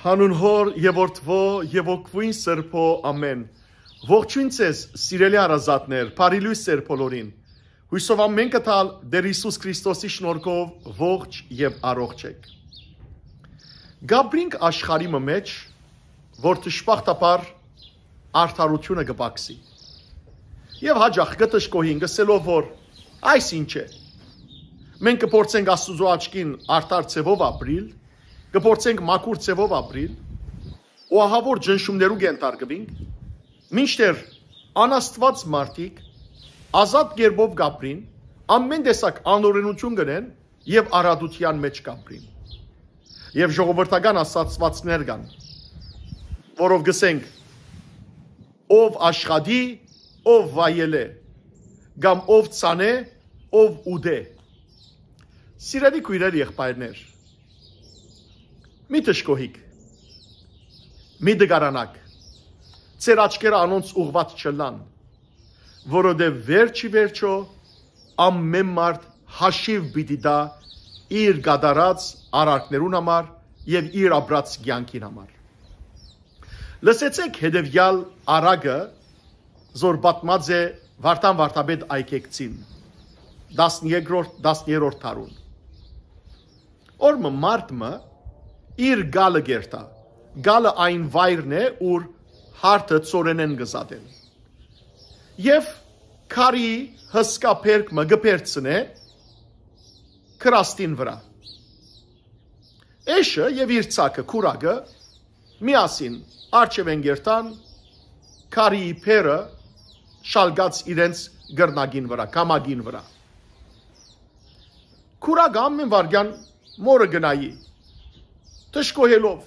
Հանուն Հոր եւ Օրդվո եւ Օգվին Սրբո ամեն։ Ողջույն ցես, սիրելի հարազատներ, բարի լույս Սեր բոլորին։ Հույսով ամեն կտալ Տեր Հիսուս Քրիստոսի շնորհքով ողջ եւ առողջ եք։ Գաբրինգ աշխարհի մեջ, որ ճշմարտաբար արդարությունը գպակսի։ Եվ հաջախ գտշկոհին գսելով որ այսինչ է։ Մենք կփորձենք Աստուծո աչքին արդար ծևով ապրիլ կփորձենք մաքուր ծևով ապրիլ ու ահա որ ճնշումներու կենտարկվենք մինչդեռ անաստված մարդիկ ազատ կերպով գապրին ամեն տեսակ անօրենություն գնեն եւ առատության մեջ կապրին եւ ժողովրդական ասացվածներ կան որով գսենք ով աշխատի ով վայելե կամ ով ցանե ով ուդե Սիրելի քույրեր եղբայրներ Մի տշկոհիկ։ Մի դգարանակ։ Ձեր աչքերը անոնց ուղված չլան, որովհետև դե վերջի վերջո ամեն մարդ հաշիվ պիտի դա իր գադարած արարքներուն համար եւ իր ապրած ցանկին համար։ Լսեցեք հետևյալ արագը զոր պատմած է Վարդան Վարդապետ Այկեկցին 13-րդ 13-րդ տարուն։ Օրը մարտը իր գալը գերտա։ Գալը այն վայրն է, ուր հարթը ծորենեն գզատեն։ Եվ քարի հսկա փերկը գպերցնե կրաստին վրա։ Էշը եւ իր ցակը քուրագը միասին արչևեն գերտան քարի փերը շալգած իրենց գրնագին վրա, կամագին վրա։ Քուրագ ամեն վարգյան մորը գնայի տշկոհելով։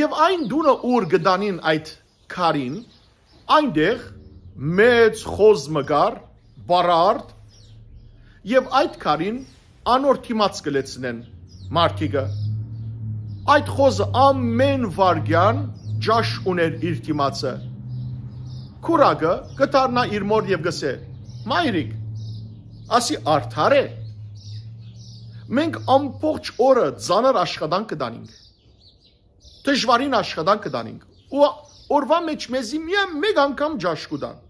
Եվ այն դունը ուր գտանին այդ քարին, այնտեղ մեծ խոզմը կար, բարարդ, եւ այդ քարին անոր թիմած կլեցնեն մարտիկը։ Այդ խոզը ամեն վարգյան ճաշ ուներ իր թիմածը։ Կուրակը կտարնա իր մոր եւ գսե. Մայրիկ, ասի արդար է մենք ամբողջ օրը ցաներ աշխատանք կդանինք։ Դժվարին աշխատանք կդանինք։ Ու օրվա մեջ մեզի միայն մեկ անգամ ճաշկուդան։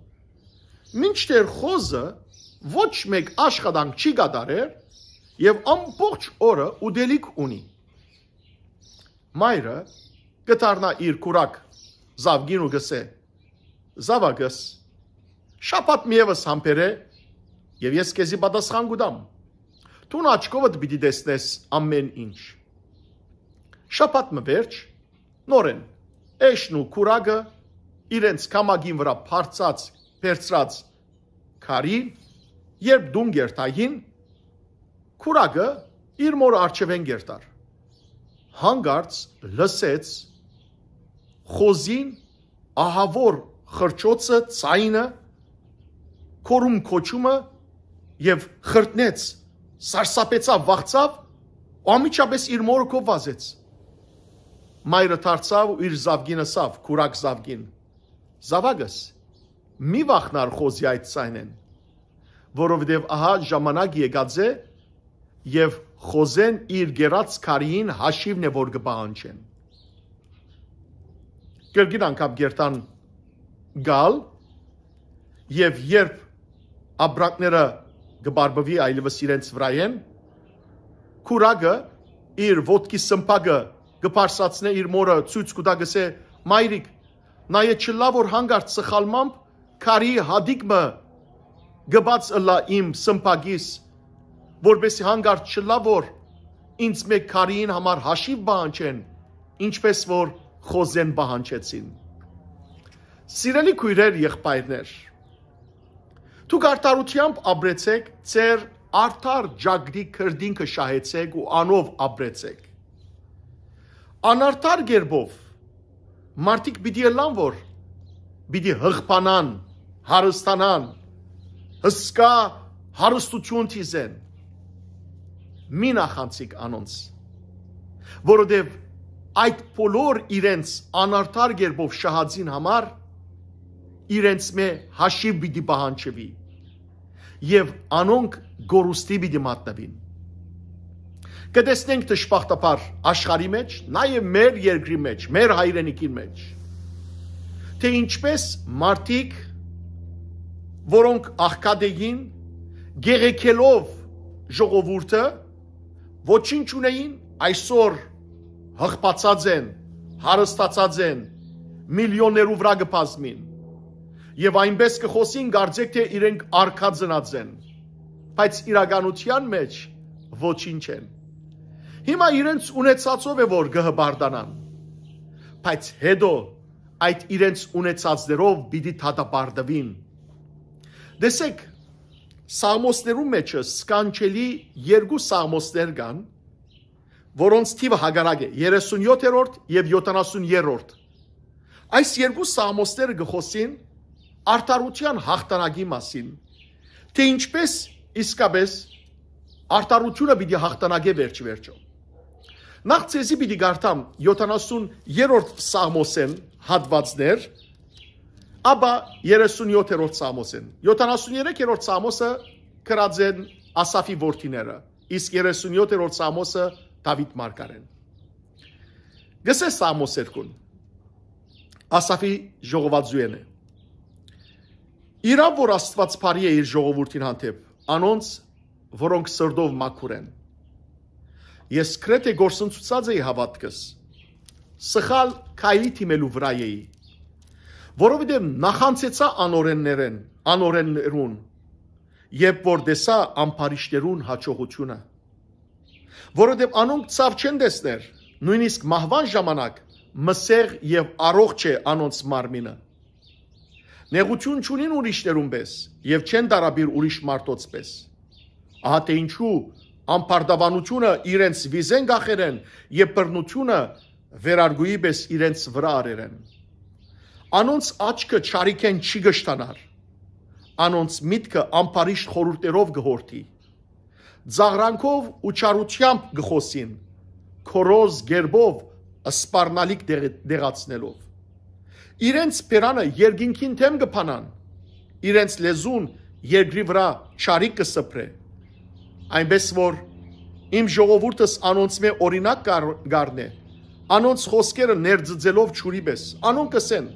Մինչդեռ խոզը ոչ մեկ աշխատանք չի կատարեր եւ ամբողջ օրը ուդելիք ունի։ Մայրը գտարնա իր կուրակ զավգին ու գսե։ Զավագս շապատ միևս համբերե եւ ես քեզի պատասխան գուտամ։ Դու աչքովդ պիտի տեսնես ամեն ինչ։ Շաբաթ մը վերջ նորեն Էշն ու Կուրագը իրենց կամագին վրա բարձած, բերծած քարի, երբ դուն գերտային Կուրագը իր մոր արջևեն գերտար։ Հանգարց լսեց խոզին ահավոր խրճոցը, ցայինը, կորում կոչումը եւ խրտնեց սարսափեցավ, վախծավ, ամիջապես իր մորը կովազեց։ Մայրը դարձավ ու իր զավգինը սավ, քուրակ զավգին։ Զավագս, մի վախնար խոզի այդ ցայնեն, որովհետև ահա ժամանակ եկած է եւ խոզեն իր գերած քարին հաշիվն է որ կբանչեն։ Կրկին անգամ գերտան գալ եւ երբ աբրակները գբարբվի այլևս իրենց վրա են քուրագը իր ոդկի սմպագը գբարսացնե իր մորը ցույց կտա գսե մայրիկ նայե չլա որ հանգարց սխալմամբ քարի հադիկը գբաց լա իմ սմպագիս որբեսի հանգարց չլա որ ինձ մեկ քարին համար հաշիվ բանջեն ինչպես որ խոզեն բանջեցին Սիրելի քույրեր, եղբայրներ, Դուք արտարությամբ ապրեցեք ծեր արդար ջագրի քրդինքը շահեցեք ու անով ապրեցեք։ Անարդար գերբով մարդիկ պիտի լան որ պիտի հղփանան, հարստանան, հսկա հարստություն թիզեն։ Մի նախանցիկ անոնց, որովհետև այդ բոլոր իրենց անարդար գերբով շահածին համար իրենց մե հաշիվ պիտի պահանջվի եւ անոնք գորուստի պիտի մատնվին։ Կտեսնենք դժբախտաբար աշխարի մեջ, նաեւ մեր երկրի մեջ, մեր հայրենիքի մեջ, թե ինչպես մարդիկ, որոնք աղքատեին, գեղեցելով ժողովուրդը, ոչինչ ունեին, այսօր հղբացած են, հարստացած են, միլիոներով վրա գպազմին եւ այնպես կխոսին գարձեք թե իրենք արքածնած են բայց իրականության մեջ ոչինչ են հիմա իրենց ունեցածով է որ գհբարդանան բայց հետո այդ իրենց ունեցածներով պիտի թատապարտվին դեսեք սաղմոսներու մեջը սկանչելի երկու սաղմոսներ կան որոնց թիվը հագարակ է 37-րդ եւ 70-րդ այս երկու սաղմոսները գխոսին արտարության հաղթանակի մասին, թե ինչպես իսկապես արտարությունը պիտի հաղթանակե վերջ վերջո։ Նախ ցեզի պիտի գարտամ 70-րդ Սամոսեն հատվածներ, ապա 37-րդ Սամոսեն։ 73-րդ Սամոսը կրած են Ասաֆի որդիները, իսկ 37-րդ Սամոսը Դավիթ Մարգարեն։ Գսե Սամոսերքուն Ասաֆի ժողովածու են է։ Իրավ որ Աստված բարի է իր ժողովրդին հանդեպ, անոնց, որոնք սրդով մաքուր են։ Ես կրեթե գործընծուցած էի հավատքս։ Սխալ քայլի թիմելու վրա էի, որովհետև նախանցեցա անօրեններեն, անօրեններուն, երբ որ դեսա ամբարիշտերուն հաջողությունը, որովհետև անոնք ցավ չեն տեսներ, նույնիսկ մահվան ժամանակ մսեղ եւ առողջ է անոնց մարմինը Նեղություն չունին ուրիշներուն պես եւ չեն տարաբիր ուրիշ մարդոց պես։ Ահա թե ինչու անպարտավանությունը իրենց վիզեն գախերեն եւ բռնությունը վերարգուի պես իրենց վրա արերեն։ Անոնց աչքը չարիքեն չի գշտանար։ Անոնց միտքը անփարիշտ խորուրտերով գհորթի։ Զաղրանքով ու չարությամբ գխոսին։ Քորոզ գերբով սպառնալիք դեղացնելով իրենց սպերանը երկինքին թեմ գփանան իրենց լեզուն երկրի վրա չարի կսփրե այնպես որ իմ ժողովուրդս անոնց մե օրինակ գառնե անոնց խոսքերը ներծծելով ճուրիպես անոնք կսեն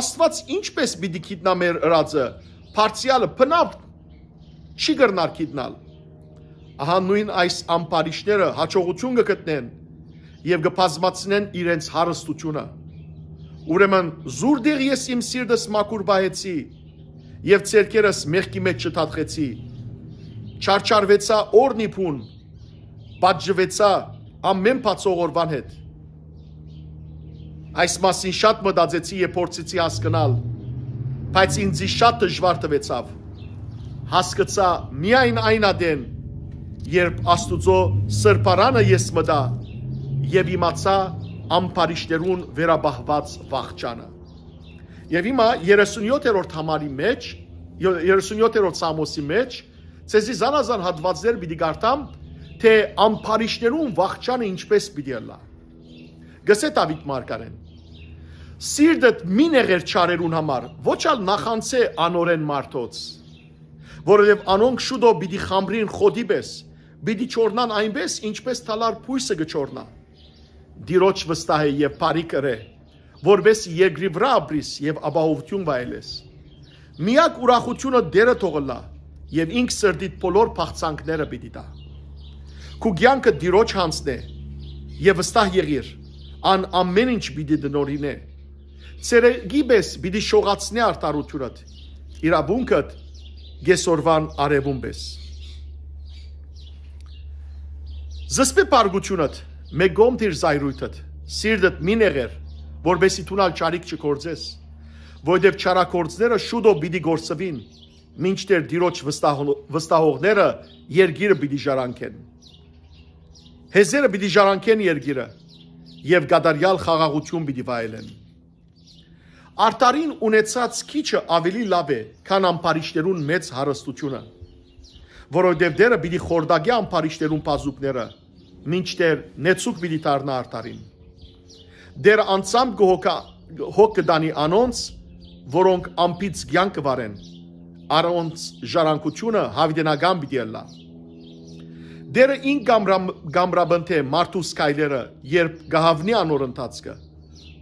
աստված ինչպես պիտի գիտնա մեր ռածը Փարցիալը փնավ չի գրնար գիտնալ։ Ահա նույն այս ամբարիշները հաջողություն կգտնեն եւ կփազմացնեն իրենց հարստությունը։ Ուրեմն զուրդեղ ես իմ սիրտս մաքուր բահեցի եւ ցերկերս մեղքի մեջ չթաթխեցի։ Չարչարվեցա օրնիփուն, պատժվեցա ամեն փածողորվան հետ։ Այս մասին շատ մտածեցի եւ փորձեցի հասկանալ, բայց ինձ շատ դժվար տվեցավ։ Հասկացա միայն այն ադեն, երբ Աստուծո սրբարանը ես մտա եւ իմացա, ամբարիշտերուն վերաբահված վաղճանը։ Եվ հիմա 37-րդ համարի մեջ, 37-րդ Սամոսի մեջ ցեզի զանազան հատվածներ պիտի գարտամ, թե ամբարիշտերուն վաղճանը ինչպես պիտի լա։ Գսե Դավիթ Մարգարեն Սիրդդ մի նեղեր չարերուն համար, ոչ ալ նախանցե անորեն մարդոց, որովհետև անոնք շուտով պիտի խամրին խոդի պես, պիտի չորնան այնպես, ինչպես թալար փույսը գչորնա դիրոջ վստահ է եւ բարիկր է որբես երկրի վրա ապրիս եւ ապահովություն վայելես միակ ուրախությունը դերը թողնա եւ ինք սրդիդ բոլոր փախցանքները պիտի տա քու ցանկը դիրոջ հանցնե եւ վստահ եղիր ան ամեն ինչ պիտի դնորինե ցերեգիբես պիտի շողացնե արտարությունդ իրաբունքդ գեսորվան արևումբես զսպե պարգությունդ մեկ գոմ դիր զայրույթդ, սիրտդ մի նեղեր, որբեսի թունալ ճարիք չկործես, որտեվ ճարակործները շուտո պիտի գործվին, մինչդեռ դիրոջ վստահողները երգիրը պիտի ժարանքեն։ Հեզերը պիտի ժարանքեն երգիրը եւ գադարյալ խաղաղություն պիտի վայելեն։ Արտարին ունեցած քիչը ավելի լավ է, քան ամբարիշներուն մեծ հարստությունը, որովհետև դերը պիտի խորդագի ամբարիշներուն բազուկները մինչդեռ նեցուկ պիտի դառնա արտարին։ Դեր անցամ գոհոկա հոգ կդանի անոնց, որոնք ամբից ցյանք վարեն։ Արոնց ժառանգությունը հավիտենական պիտի լա։ Դերը ին գամրամ գամրաբնթե մարդուս կայլերը, երբ գահավնի անոր ընթացքը,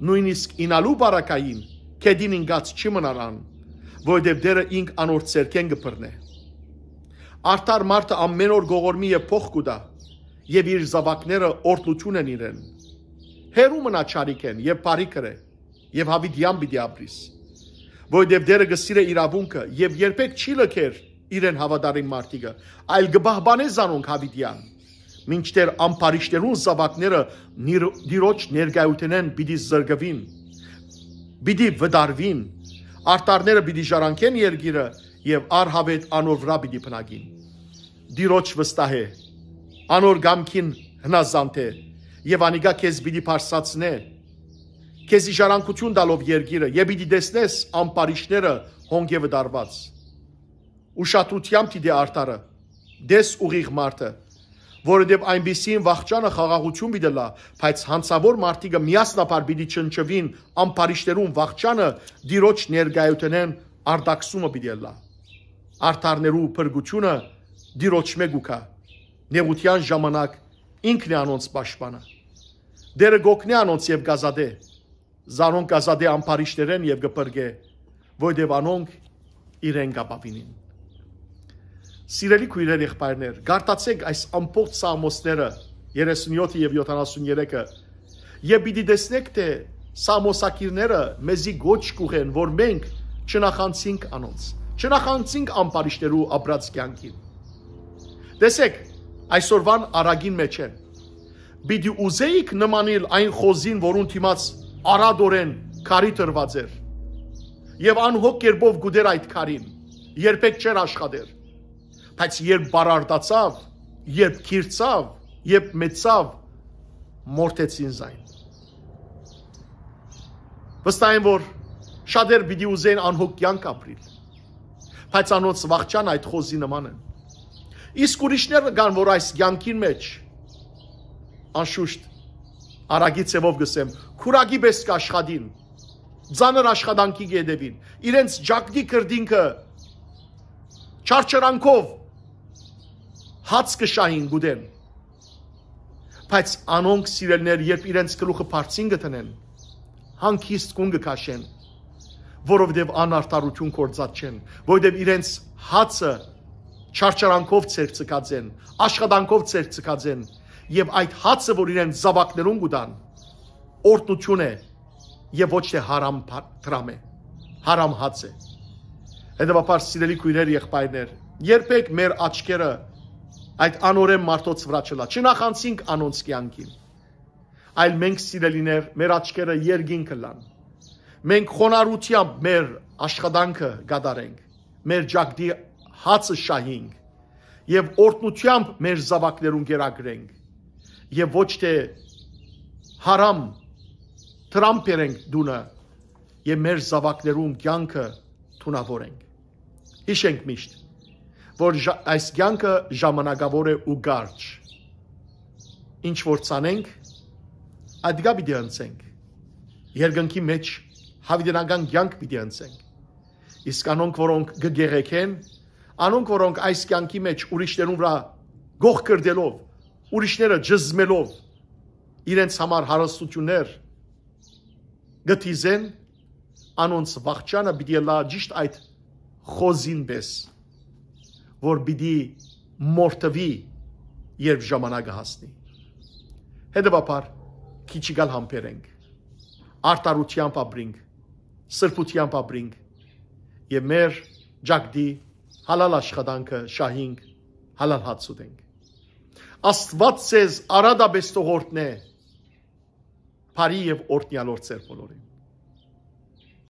նույնիսկ ինալու բարակային կեդին ինգած չի մնարան, որովհետև դերը ինք անոր ցերքեն գբռնե։ Արդար մարդը ամեն օր գողորմի է փող կուտա, եւ իր զավակները օրդություն են իրեն։ Հերու մնա ճարիքեն եւ բարիքր է եւ հավիդյան պիտի ապրիս։ Որովհետեւ դերը գսիրը իրավունքը եւ երբեք չի լքեր իրեն հավատարիմ մարդիկը, այլ գբահբանե զանոնք հավիդյան։ Մինչդեռ ամբարիշներուն զավակները դիրոջ ներկայութենեն պիտի զրգվին։ Պիտի վդարվին։ Արտարները պիտի ժարանքեն երկիրը եւ արհավետ անոր վրա պիտի փնագին։ Դիրոջ վստահ է անոր գամքին հնազանթե եւ անիգա քեզ բիդի փարսացնե քեզ իժարանկություն տալով երգիրը եւ բիդի դեսնես ամպարիշները հոնգեվը դարված ուշադրությամբ դի արտարը դես ուղիղ մարդը որովհետև այնպեսին վախճանը խաղաղություն մի դլա, բայց հանցավոր մարդիկը միասնապար պիտի չնչվին ամբարիշներում վախճանը դիրոջ ներգայութենեն արդակսումը պիտի լա։ Արտարներու փրկությունը դիրոջ մեգուկա Նեղության ժամանակ ինքն է անոնց պաշտպանը։ Դերը գոգնի անոնց եւ գազադե։ Զանոն գազադե ամփարիշներեն եւ գպրգե, որտեւ անոնք իրեն կապավինին։ Սիրելի քույրեր եղբայրներ, գարտացեք այս ամբողջ սամոսները 37-ը եւ 73-ը։ Եվ պիտի տեսնեք, թե սամոսակիրները մեզի գոչ կուղեն, որ մենք չնախանցինք անոնց։ Չնախանցինք ամբարիշներու ապրած կյանքին։ Տեսեք, այսօրվան արագին մեջ են։ Պիտի ուզեիք նմանել այն խոզին, որուն թիմաց արադորեն քարի տրված էր։ Եվ անհոգ կերպով գուդեր այդ քարին, երբեք չեր աշխատեր։ Բայց երբ բարարտացավ, երբ քիրծավ, երբ մեծավ, մորթեցին զայն։ Վստահ եմ, որ շատեր պիտի ուզեն անհոգ կյանք ապրիլ։ Բայց անոնց վաղճան այդ խոզի նման են։ Իսկ ուրիշները կան, որ այս յանքին մեջ անշուշտ արագի ծևով գսեմ, քուրագի պես կաշխատին, ձանր աշխատանքի գեդևին, իրենց ջակդի կրդինքը չարչրանքով հաց կշային գուդեն։ Բայց անոնք սիրելներ, երբ իրենց գլուխը բարձին գտնեն, հանքիստ կուն կքաշեն, որովհետև անարտարություն կործած չեն, որովհետև իրենց հացը չարչարանքով ծերծկած են, աշխատանքով ծերծկած են եւ այդ հացը, որ իրեն զավակներուն գտան, օրտություն է եւ ոչ թե հարամ դրամ է, հարամ հաց է։ Հետևաբար սիրելի քույրեր, եղբայրներ, երբեք մեր աչքերը այդ անորեն մարդոց վրա չլա։ Չնախանցինք անոնց կյանքին։ Այլ մենք սիրելիներ, մեր աչքերը երգինքը լան։ Մենք խոնարհությամբ մեր աշխատանքը գադարենք։ Մեր ջակդի հացը շահինք եւ օրտնությամբ մեր զավակներուն գերագրենք եւ ոչ թե հարամ տրամպերենք դունը եւ մեր զավակներուն կյանքը թունավորենք հիշենք միշտ որ այս կյանքը ժամանակավոր է ու կարճ ինչ որ ցանենք այդ գաբի դրանցենք երկնքի մեջ հավիտենական կյանք պիտի անցենք իսկ անոնք որոնք գգեղեք են անոնք որոնք այս կյանքի մեջ ուրիշներուն վրա գող կրդելով ուրիշները ջզմելով իրենց համար հարստություններ գտիզեն անոնց վախճանը պիտի լա ճիշտ այդ խոզին պես որ պիտի մորտվի երբ ժամանակը հասնի հետեւաբար քիչիգալ համբերենք արտարությամբ ապրենք սրբությամբ ապրենք եւ մեր ջակդի հալալ աշխատանքը շահինք, հալալ հաց ուտենք։ Աստված ցեզ արադաբեստողորտնե բարի եւ օրտնյալոր ծեր բոլորին։